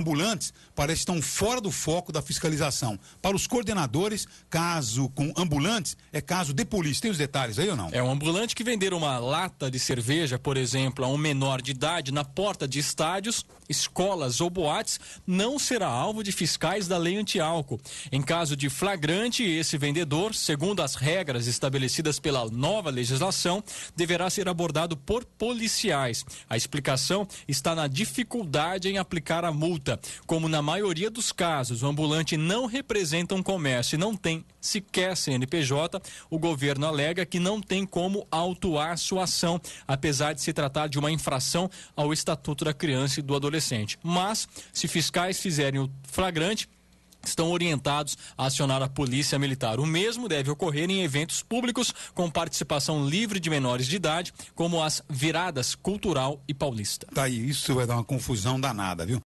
ambulantes parece estão fora do foco da fiscalização. Para os coordenadores, caso com ambulantes é caso de polícia. Tem os detalhes aí ou não? É um ambulante que vender uma lata de cerveja, por exemplo, a um menor de idade na porta de estádios, escolas ou boates não será alvo de fiscais da lei antiálcool. Em caso de flagrante, esse vendedor, segundo as regras estabelecidas pela nova legislação, deverá ser abordado por policiais. A explicação está na dificuldade em aplicar a multa como na maioria dos casos o ambulante não representa um comércio e não tem sequer CNPJ, o governo alega que não tem como autuar sua ação, apesar de se tratar de uma infração ao Estatuto da Criança e do Adolescente. Mas, se fiscais fizerem o flagrante, estão orientados a acionar a polícia militar. O mesmo deve ocorrer em eventos públicos com participação livre de menores de idade, como as viradas cultural e paulista. Tá aí, isso vai dar uma confusão danada, viu?